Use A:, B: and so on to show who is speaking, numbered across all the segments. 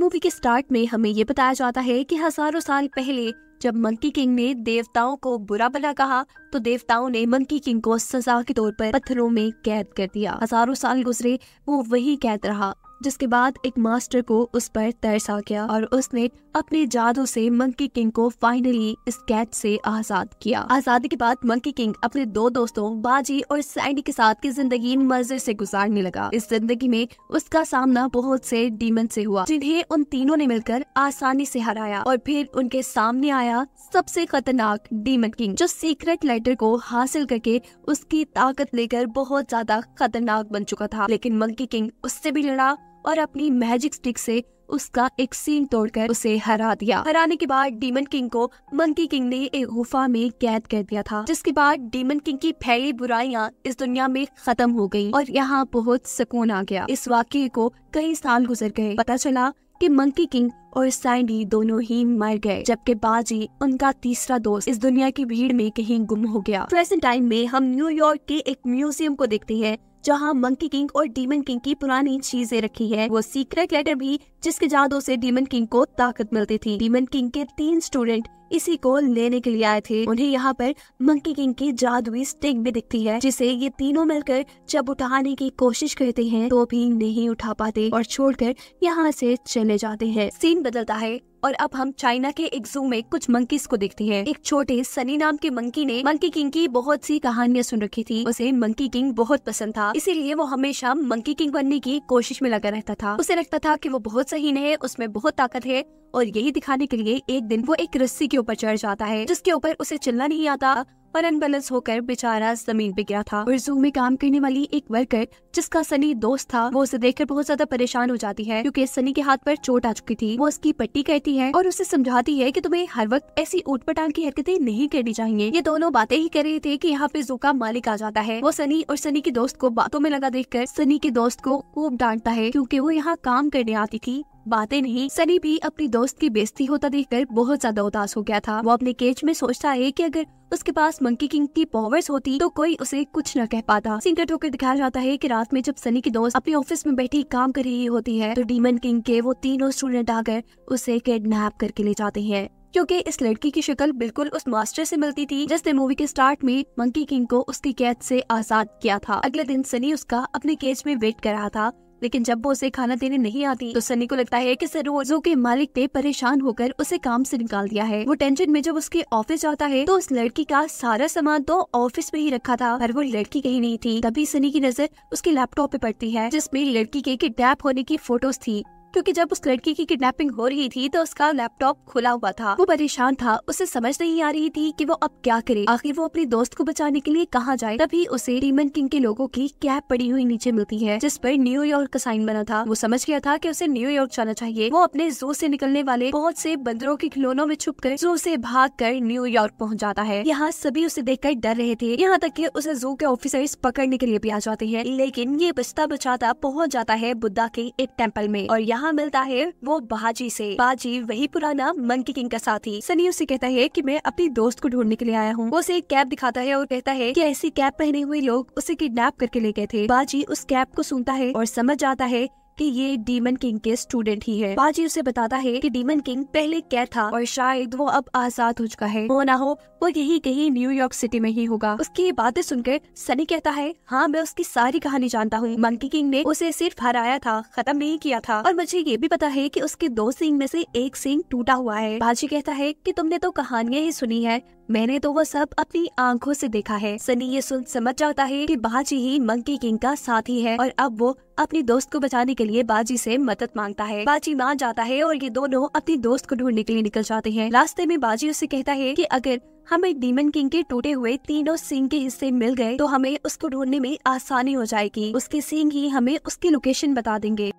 A: movie के start में हमें ये बताया जाता है कि हजारों साल पहले जब मंकी किंग ने देवताओं को बुरा भला कहा तो देवताओं ने मंकी किंग को सजा के तौर पर पत्थरों में कैद कर दिया हजारों साल गुजरे वो वही कैद रहा जिसके बाद एक मास्टर को उस पर तरस आ गया और उसने अपने जादू से मंकी किंग को फाइनली इस कैद से आजाद किया आजादी के बाद मंकी किंग अपने दो दोस्तों बाजी और सैंडी के साथ की जिंदगी मजे से गुजारने लगा इस जिंदगी में उसका सामना बहुत से डीमन से हुआ जिन्हें उन तीनों ने मिलकर आसानी से हराया और फिर उनके सामने आया सबसे खतरनाक डीमन किंग जो सीक्रेट लेटर को हासिल करके उसकी ताकत लेकर बहुत ज्यादा खतरनाक बन चुका था लेकिन मंकी किंग उससे भी लड़ा और अपनी मैजिक स्टिक से उसका एक सीन तोड़कर उसे हरा दिया हराने के बाद डीमन किंग को मंकी किंग ने एक गुफा में कैद कर दिया था जिसके बाद डीमन किंग की फैली बुराइयां इस दुनिया में खत्म हो गयी और यहाँ बहुत सुकून आ गया इस वाक्य को कई साल गुजर गए पता चला कि मंकी किंग और सैंडी दोनों ही मर गए जबकि बाजी उनका तीसरा दोस्त इस दुनिया की भीड़ में कहीं गुम हो गया प्रेजेंट टाइम में हम न्यूयॉर्क के एक म्यूजियम को देखते हैं जहाँ मंकी किंग और डीमन किंग की पुरानी चीजें रखी है वो सीक्रेट लेटर भी जिसके जादू से डीमन किंग को ताकत मिलती थी डीमन किंग के तीन स्टूडेंट इसी को लेने के लिए आए थे उन्हें यहाँ पर मंकी किंग की जादुई स्टिंग भी दिखती है जिसे ये तीनों मिलकर जब उठाने की कोशिश करते हैं तो भी नहीं उठा पाते और छोड़कर यहाँ से चले जाते हैं सीन बदलता है और अब हम चाइना के एक जू में कुछ मंकीज को देखते हैं एक छोटे सनी नाम के मंकी ने मंकी किंग की बहुत सी कहानियां सुन रखी थी उसे मंकी किंग बहुत पसंद था इसीलिए वो हमेशा मंकी किंग बनने की कोशिश में लगा रहता था उसे लगता था कि वो बहुत सही है उसमें बहुत ताकत है और यही दिखाने के लिए एक दिन वो एक रस्सी के ऊपर चढ़ जाता है जिसके ऊपर उसे चलना नहीं आता पर अनबैलेंस होकर बेचारा जमीन पे गिरा था और जू में काम करने वाली एक वर्कर जिसका सनी दोस्त था वो उसे देखकर बहुत ज्यादा परेशान हो जाती है क्योंकि सनी के हाथ पर चोट आ चुकी थी वो उसकी पट्टी कहती है और उसे समझाती है कि तुम्हें हर वक्त ऐसी ऊट पटांग की हरकतें नहीं करनी चाहिए ये दोनों बातें ही कर रहे थे की यहाँ पे जू का मालिक आ जाता है वो सनी और सनी के दोस्त को बातों में लगा देख सनी के दोस्त को खूब डांटता है क्यूँकी वो यहाँ काम करने आती थी बातें नहीं सनी भी अपनी दोस्त की बेस्ती होता देख बहुत ज्यादा उदास हो गया था वो अपने केज में सोचता है की अगर उसके पास मंकी किंग की पावर्स होती तो कोई उसे कुछ न कह पाता सिंकट होकर दिखाया जाता है कि रात में जब सनी की दोस्त अपने ऑफिस में बैठी काम कर रही होती है तो डीमन किंग के वो तीनों स्टूडेंट आकर उसे किडनैप करके ले जाते हैं क्योंकि इस लड़की की शक्ल बिल्कुल उस मास्टर से मिलती थी जिसने मूवी के स्टार्ट में मंकी किंग को उसकी कैद से आजाद किया था अगले दिन सनी उसका अपने केज में वेट कर रहा था लेकिन जब वो उसे खाना देने नहीं आती तो सनी को लगता है कि सरोज जू के मालिक ने परेशान होकर उसे काम से निकाल दिया है वो टेंशन में जब उसके ऑफिस जाता है तो उस लड़की का सारा सामान तो ऑफिस में ही रखा था पर वो लड़की कहीं नहीं थी तभी सनी की नजर उसके लैपटॉप पे पड़ती है जिसमें लड़की के किडनैप होने की फोटोज थी क्योंकि जब उस लड़की की किडनैपिंग हो रही थी तो उसका लैपटॉप खुला हुआ था वो परेशान था उसे समझ नहीं आ रही थी कि वो अब क्या करे आखिर वो अपने दोस्त को बचाने के लिए कहाँ जाए तभी उसे डीमन किंग के लोगों की कैब पड़ी हुई नीचे मिलती है जिस पर न्यूयॉर्क का साइन बना था वो समझ गया था की उसे न्यूयॉर्क जाना चाहिए वो अपने जो ऐसी निकलने वाले बहुत से बंदरों के खिलौनों में छुप कर जो ऐसी भाग कर न्यूयॉर्क पहुँच जाता है यहाँ सभी उसे देख कर डर रहे थे यहाँ तक की उसे जू के ऑफिसर्स पकड़ने के लिए भी आ जाते हैं लेकिन ये बचता बचाता पहुँच जाता है बुद्धा के एक टेम्पल में और यहाँ यहाँ मिलता है वो बाजी से बाजी वही पुराना मंकी किंग का साथी सनी उसे कहता है कि मैं अपनी दोस्त को ढूंढने के लिए आया हूँ वो उसे एक कैब दिखाता है और कहता है कि ऐसी कैब पहने हुए लोग उसे किडनैप करके ले गए थे बाजी उस कैब को सुनता है और समझ जाता है कि ये डीमन किंग के स्टूडेंट ही है बाजी उसे बताता है कि डीमन किंग पहले कैद था और शायद वो अब आजाद हो चुका है वो ना हो वो यही कहीं न्यूयॉर्क सिटी में ही होगा उसकी बातें सुनकर सनी कहता है हाँ मैं उसकी सारी कहानी जानता हूँ मंकी किंग ने उसे सिर्फ हराया था खत्म नहीं किया था और मुझे ये भी पता है की उसके दो सिंग में से एक सिंग टूटा हुआ है बाजी कहता है की तुमने तो कहानियाँ ही सुनी है मैंने तो वो सब अपनी आंखों से देखा है सनी ये सुन समझ जाता है कि बाजी ही मंकी किंग का साथी है और अब वो अपने दोस्त को बचाने के लिए बाजी से मदद मांगता है बाजी मान जाता है और ये दोनों अपने दोस्त को ढूंढने के लिए निकल जाते हैं रास्ते में बाजी उससे कहता है कि अगर हमें डीमन किंग के टूटे हुए तीनों सिंह के हिस्से मिल गए तो हमें उसको ढूंढने में आसानी हो जाएगी उसके सिंह ही हमें उसकी लोकेशन बता देंगे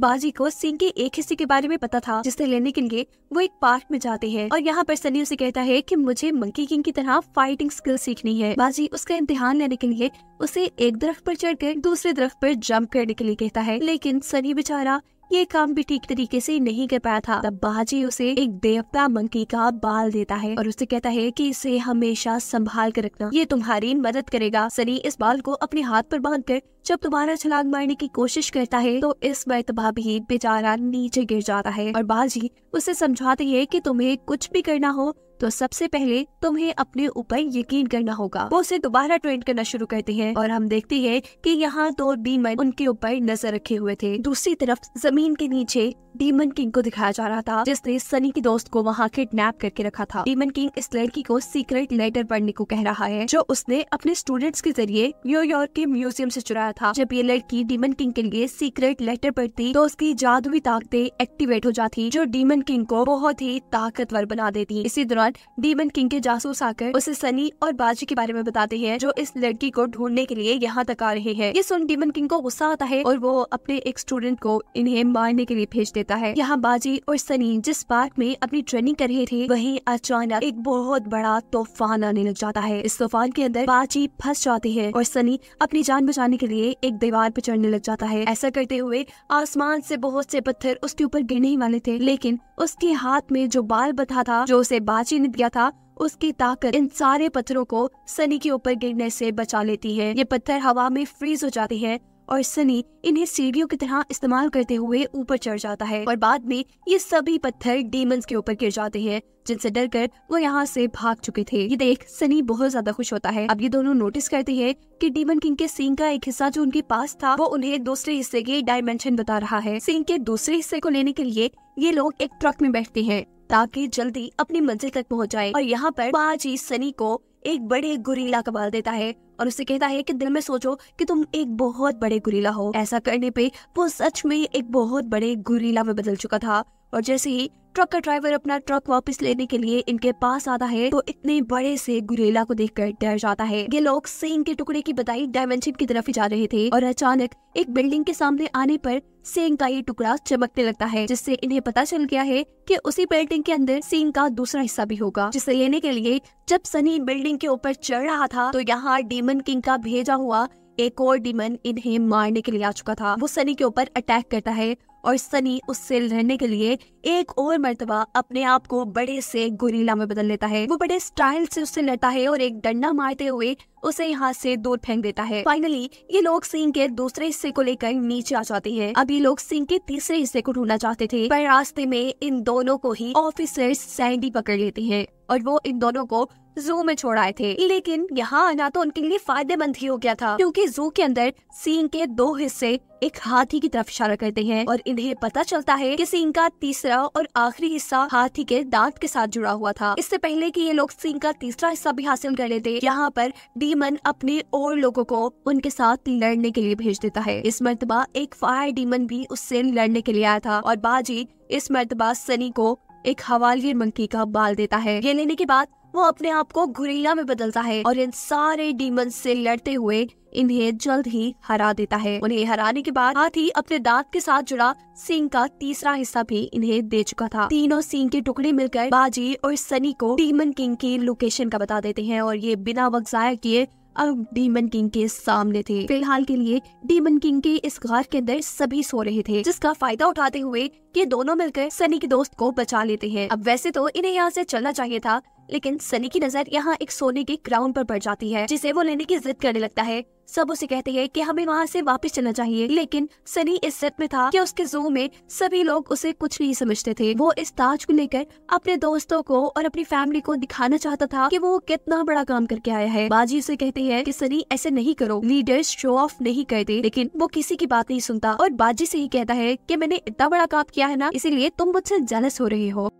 A: बाजी को सिंह के एक हिस्से के बारे में पता था जिसे लेने के लिए वो एक पार्क में जाते हैं और यहाँ पर सनी उसे कहता है कि मुझे मंकी किंग की तरह फाइटिंग स्किल सीखनी है बाजी उसका इम्तिहान लेने के लिए उसे एक दरख्त पर चढ़कर दूसरे दरख्त पर जंप करने के लिए कहता है लेकिन सनी बेचारा ये काम भी ठीक तरीके से नहीं कर पाया था तब बाजी उसे एक देवता मंकी का बाल देता है और उसे कहता है कि इसे हमेशा संभाल कर रखना ये तुम्हारी मदद करेगा सनी इस बाल को अपने हाथ पर बांध कर जब तुम्हारा छलांग मारने की कोशिश करता है तो इस मरतबा भी बेचारा नीचे गिर जाता है और बाजी उसे समझाती है कि तुम्हें कुछ भी करना हो तो सबसे पहले तुम्हें अपने ऊपर यकीन करना होगा वो उसे दोबारा ट्रेंड करना शुरू करते हैं और हम देखते हैं कि यहाँ दो डीमन उनके ऊपर नजर रखे हुए थे दूसरी तरफ जमीन के नीचे डीमन किंग को दिखाया जा रहा था जिसने सनी के दोस्त को वहाँ किडनैप करके रखा था डीमन किंग इस लड़की को सीक्रेट लेटर पढ़ने को कह रहा है जो उसने अपने स्टूडेंट्स के जरिए न्यूयॉर्क के म्यूजियम से चुराया था जब ये लड़की डीमन किंग के लिए सीक्रेट लेटर पढ़ती तो उसकी जादुई ताकतें एक्टिवेट हो जाती जो डीमन किंग को बहुत ही ताकतवर बना देती इसी दौरान बाद डीमन किंग के जासूस आकर उसे सनी और बाजी के बारे में बताते हैं जो इस लड़की को ढूंढने के लिए यहाँ तक आ रहे हैं ये सुन डीमन किंग को गुस्सा आता है और वो अपने एक स्टूडेंट को इन्हें मारने के लिए भेज देता है यहाँ बाजी और सनी जिस पार्क में अपनी ट्रेनिंग कर रहे थे वही अचानक एक बहुत बड़ा तूफान आने लग जाता है इस तूफान के अंदर बाजी फंस जाती है और सनी अपनी जान बचाने के लिए एक दीवार पर चढ़ने लग जाता है ऐसा करते हुए आसमान से बहुत से पत्थर उसके ऊपर गिरने ही वाले थे लेकिन उसके हाथ में जो बाल बता था जो उसे बाजी चिन्ह दिया था उसकी ताकत इन सारे पत्थरों को सनी के ऊपर गिरने से बचा लेती है ये पत्थर हवा में फ्रीज हो जाते हैं और सनी इन्हें सीढ़ियों की तरह इस्तेमाल करते हुए ऊपर चढ़ जाता है और बाद में ये सभी पत्थर डीमंस के ऊपर गिर जाते हैं जिनसे डर कर वो यहाँ से भाग चुके थे ये देख सनी बहुत ज्यादा खुश होता है अब ये दोनों नोटिस करते हैं कि डीमन किंग के सिंह का एक हिस्सा जो उनके पास था वो उन्हें दूसरे हिस्से के डायमेंशन बता रहा है सिंह के दूसरे हिस्से को लेने के लिए ये लोग एक ट्रक में बैठते हैं ताकि जल्दी अपनी मंजिल तक पहुंच जाए और यहाँ पर बाजी सनी को एक बड़े गुरीला कबाल देता है और उसे कहता है कि दिल में सोचो कि तुम एक बहुत बड़े गुरीला हो ऐसा करने पे वो सच में एक बहुत बड़े गुरीला में बदल चुका था और जैसे ही ट्रक का ड्राइवर अपना ट्रक वापस लेने के लिए इनके पास आता है तो इतने बड़े से गुरेला को देखकर डर जाता है ये लोग सेंग के टुकड़े की बताई डायमेंशन की तरफ ही जा रहे थे और अचानक एक बिल्डिंग के सामने आने पर सेंग का ये टुकड़ा चमकने लगता है जिससे इन्हें पता चल गया है कि उसी बिल्डिंग के अंदर सेंग का दूसरा हिस्सा भी होगा जिसे लेने के लिए जब सनी बिल्डिंग के ऊपर चढ़ रहा था तो यहाँ डीमन किंग का भेजा हुआ एक और डीमन इन्हें मारने के लिए आ चुका था वो सनी के ऊपर अटैक करता है और सनी उससे लड़ने के लिए एक और मरतबा अपने आप को बड़े से गोरीला में बदल लेता है वो बड़े स्टाइल से उससे लड़ता है और एक डंडा मारते हुए उसे यहाँ से दूर फेंक देता है फाइनली ये लोग सिंह के दूसरे हिस्से को लेकर नीचे आ जाते हैं अब ये लोग सिंह के तीसरे हिस्से को ढूंढना चाहते थे पर रास्ते में इन दोनों को ही ऑफिसर सैंडी पकड़ लेते हैं और वो इन दोनों को जू में छोड़ आए थे लेकिन यहाँ आना तो उनके लिए फायदेमंद ही हो गया था क्योंकि जू के अंदर सिंह के दो हिस्से एक हाथी की तरफ इशारा करते हैं और इन्हें पता चलता है कि सिंह का तीसरा और आखिरी हिस्सा हाथी के दांत के साथ जुड़ा हुआ था इससे पहले कि ये लोग सिंह का तीसरा हिस्सा भी हासिल कर लेते यहाँ पर डीमन अपने और लोगो को उनके साथ लड़ने के लिए भेज देता है इस मरतबा एक फायर डीमन भी उससे लड़ने के लिए आया था और बाजी इस मरतबा सनी को एक हवालियर मंकी का बाल देता है ये लेने के बाद वो अपने आप को गुरीला में बदलता है और इन सारे डीमन से लड़ते हुए इन्हें जल्द ही हरा देता है उन्हें हराने के बाद हाथी अपने दांत के साथ जुड़ा सिंह का तीसरा हिस्सा भी इन्हें दे चुका था तीनों सिंह के टुकड़े मिलकर बाजी और सनी को डीमन किंग की लोकेशन का बता देते हैं और ये बिना वक्त जाया किए अब डीमन किंग के सामने थे फिलहाल के लिए डीमन किंग के इस घर के अंदर सभी सो रहे थे जिसका फायदा उठाते हुए ये दोनों मिलकर सनी के दोस्त को बचा लेते हैं अब वैसे तो इन्हें यहाँ से चलना चाहिए था लेकिन सनी की नजर यहाँ एक सोने के क्राउन पर पड़ जाती है जिसे वो लेने की जिद करने लगता है सब उसे कहते हैं कि हमें वहाँ से वापस चलना चाहिए लेकिन सनी इस सेट में था कि उसके जू में सभी लोग उसे कुछ नहीं समझते थे वो इस ताज को लेकर अपने दोस्तों को और अपनी फैमिली को दिखाना चाहता था कि वो कितना बड़ा काम करके आया है बाजी उसे कहते हैं कि सनी ऐसे नहीं करो लीडर्स शो ऑफ नहीं करते लेकिन वो किसी की बात नहीं सुनता और बाजी से ही कहता है की मैंने इतना बड़ा काम किया है ना इसीलिए तुम मुझसे जलस हो रहे हो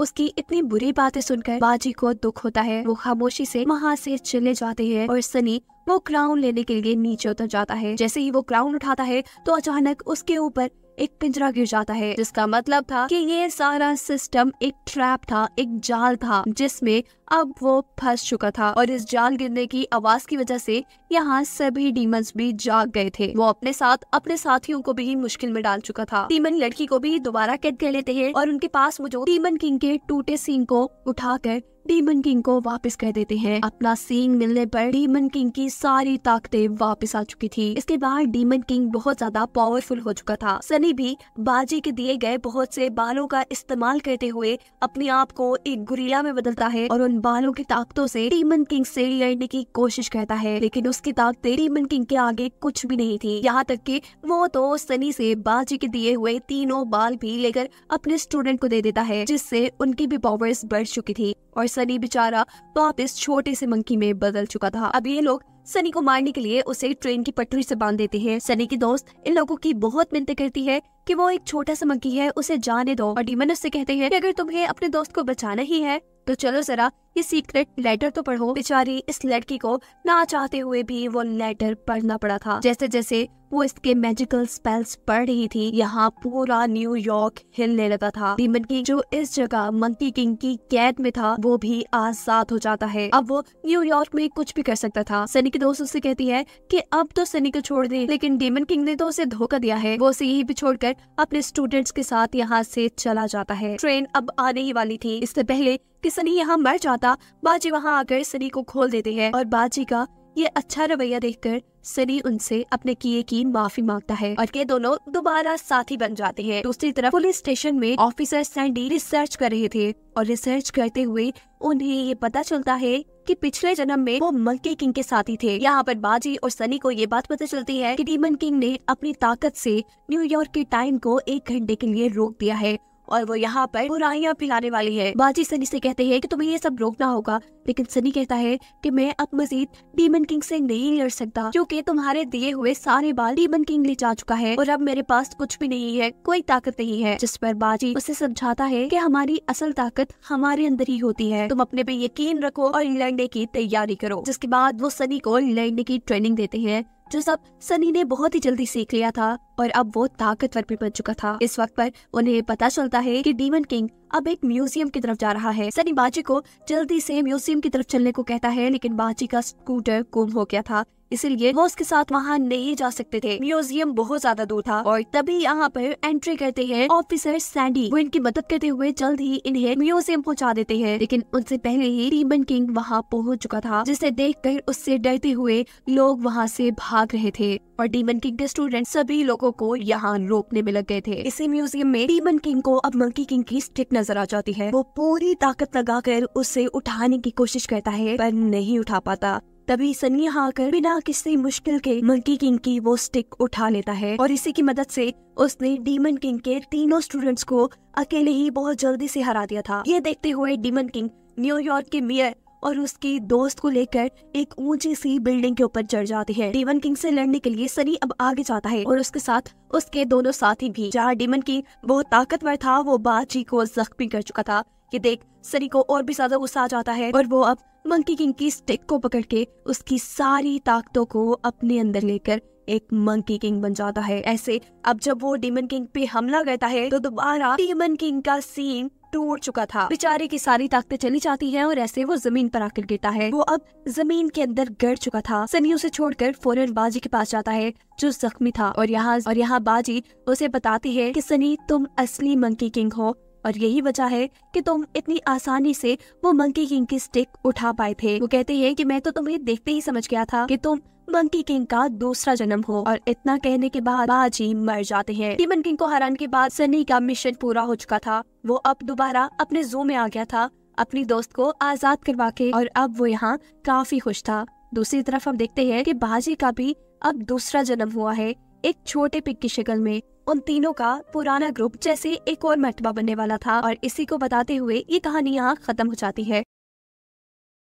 A: उसकी इतनी बुरी बातें सुनकर बाजी को दुख होता है वो खामोशी से वहाँ से चले जाते हैं और सनी वो क्राउन लेने के लिए नीचे उतर जाता है जैसे ही वो क्राउन उठाता है तो अचानक उसके ऊपर एक पिंजरा गिर जाता है जिसका मतलब था कि ये सारा सिस्टम एक ट्रैप था एक जाल था जिसमें अब वो फंस चुका था और इस जाल गिरने की आवाज की वजह से यहाँ सभी डीमंस भी जाग गए थे वो अपने साथ अपने साथियों को भी मुश्किल में डाल चुका था डीमन लड़की को भी दोबारा कैद कर लेते हैं और उनके पास वो जो डीमन किंग के टूटे सिंह को उठा कर डीमन किंग को वापस कर देते हैं अपना सींग मिलने पर डीमन किंग की सारी ताकतें वापस आ चुकी थी इसके बाद डीमन किंग बहुत ज्यादा पावरफुल हो चुका था सनी भी बाजी के दिए गए बहुत से बालों का इस्तेमाल करते हुए अपने आप को एक गुरीला में बदलता है और उन बालों की ताकतों से डीमन किंग से लड़ने की कोशिश करता है लेकिन उसकी ताकतें डीमन किंग के आगे कुछ भी नहीं थी यहाँ तक की वो तो सनी से बाजी के दिए हुए तीनों बाल भी लेकर अपने स्टूडेंट को दे देता है जिससे उनकी भी पावर्स बढ़ चुकी थी और सनी बेचारा वापिस छोटे से मंकी में बदल चुका था अब ये लोग सनी को मारने के लिए उसे ट्रेन की पटरी से बांध देते हैं सनी की दोस्त इन लोगों की बहुत मिनती करती है कि वो एक छोटा सा मंकी है उसे जाने दो और डीमन उससे कहते हैं कि अगर तुम्हें अपने दोस्त को बचाना ही है तो चलो जरा ये सीक्रेट लेटर तो पढ़ो बेचारी इस लड़की को ना चाहते हुए भी वो लेटर पढ़ना पड़ा था जैसे जैसे वो इसके मैजिकल स्पेल्स पढ़ रही थी यहाँ पूरा न्यूयॉर्क हिलने लगा था डीमन किंग जो इस जगह मंकी किंग की कैद में था वो भी आजाद हो जाता है अब वो न्यूयॉर्क में कुछ भी कर सकता था सनी की दोस्त उससे कहती है कि अब तो सनी को छोड़ दे लेकिन डीमन किंग ने तो उसे धोखा दिया है वो उसे यही भी छोड़कर अपने स्टूडेंट्स के साथ यहाँ से चला जाता है ट्रेन अब आने ही वाली थी इससे पहले कि सनी यहाँ मर जाता था बाजी वहाँ आकर सनी को खोल देते हैं और बाजी का ये अच्छा रवैया देखकर सनी उनसे अपने किए की माफी मांगता है और ये दोनों दोबारा साथी बन जाते हैं दूसरी तरफ पुलिस स्टेशन में ऑफिसर सैंडी रिसर्च कर रहे थे और रिसर्च करते हुए उन्हें ये पता चलता है कि पिछले जन्म में वो मंकी किंग के साथी थे यहाँ पर बाजी और सनी को ये बात पता चलती है कि डीमन किंग ने अपनी ताकत से न्यूयॉर्क के टाइम को एक घंटे के लिए रोक दिया है और वो यहाँ पर बुराइयाँ फैलाने वाली है बाजी सनी से कहते हैं कि तुम्हें ये सब रोकना होगा लेकिन सनी कहता है कि मैं अब मजीद डीमन किंग से नहीं लड़ सकता क्योंकि तुम्हारे दिए हुए सारे बाल डीमन किंग ले जा चुका है और अब मेरे पास कुछ भी नहीं है कोई ताकत नहीं है जिस पर बाजी उसे समझाता है की हमारी असल ताकत हमारे अंदर ही होती है तुम अपने पे यकीन रखो और लड़ने की तैयारी करो जिसके बाद वो सनी को लड़ने की ट्रेनिंग देते हैं जो सब सनी ने बहुत ही जल्दी सीख लिया था और अब वो ताकतवर भी बन चुका था इस वक्त पर उन्हें पता चलता है कि डीमन किंग अब एक म्यूजियम की तरफ जा रहा है सनी बाजी को जल्दी से म्यूजियम की तरफ चलने को कहता है लेकिन बाजी का स्कूटर गुम हो गया था इसीलिए वो उसके साथ वहाँ नहीं जा सकते थे म्यूजियम बहुत ज्यादा दूर था और तभी यहाँ पर एंट्री करते हैं ऑफिसर सैंडी वो इनकी मदद करते हुए जल्द ही इन्हें म्यूजियम पहुँचा देते हैं लेकिन उनसे पहले ही स्टीबन किंग वहाँ पहुँच चुका था जिसे देख कर उससे डरते हुए लोग वहाँ से भाग रहे थे और डीमन किंग के स्टूडेंट सभी लोगों को यहाँ रोकने में लग गए थे इसी म्यूजियम में डीमन किंग को अब मंकी किंग की स्टिक नजर आ जाती है वो पूरी ताकत लगाकर उसे उठाने की कोशिश करता है पर नहीं उठा पाता तभी सनिया आकर बिना किसी मुश्किल के मंकी किंग की वो स्टिक उठा लेता है और इसी की मदद से उसने डीमन किंग के तीनों स्टूडेंट्स को अकेले ही बहुत जल्दी से हरा दिया था ये देखते हुए डीमन किंग न्यूयॉर्क के मेयर और उसके दोस्त को लेकर एक ऊंची सी बिल्डिंग के ऊपर चढ़ जाती है डीमन किंग से लड़ने के लिए सनी अब आगे जाता है और उसके साथ उसके दोनों साथी भी जहाँ डीमन किंग बहुत ताकतवर था वो बाजी को जख्मी कर चुका था ये देख सनी को और भी ज्यादा गुस्सा आ जाता है और वो अब मंकी किंग की स्टिक को पकड़ के उसकी सारी ताकतों को अपने अंदर लेकर एक मंकी किंग बन जाता है ऐसे अब जब वो डीमन किंग पे हमला करता है तो दोबारा डीमन किंग का सीन टूट चुका था बेचारे की सारी ताकतें चली जाती हैं और ऐसे वो जमीन पर आकर गिरता है वो अब जमीन के अंदर गड़ चुका था सनी उसे छोड़कर फौरन बाजी के पास जाता है जो जख्मी था और यहाँ और यहाँ बाजी उसे बताती है कि सनी तुम असली मंकी किंग हो और यही वजह है कि तुम इतनी आसानी से वो मंकी किंग की स्टिक उठा पाए थे वो कहते हैं कि मैं तो तुम्हें देखते ही समझ गया था कि तुम मंकी किंग का दूसरा जन्म हो और इतना कहने के बाद बाजी मर जाते हैं डीमन किंग को हराने के बाद सनी का मिशन पूरा हो चुका था वो अब दोबारा अपने जू में आ गया था अपनी दोस्त को आजाद करवा के और अब वो यहाँ काफी खुश था दूसरी तरफ हम देखते हैं कि बाजी का भी अब दूसरा जन्म हुआ है एक छोटे पिक की शक्ल में उन तीनों का पुराना ग्रुप जैसे एक और मरतबा बनने वाला था और इसी को बताते हुए ये कहानी यहाँ खत्म हो जाती है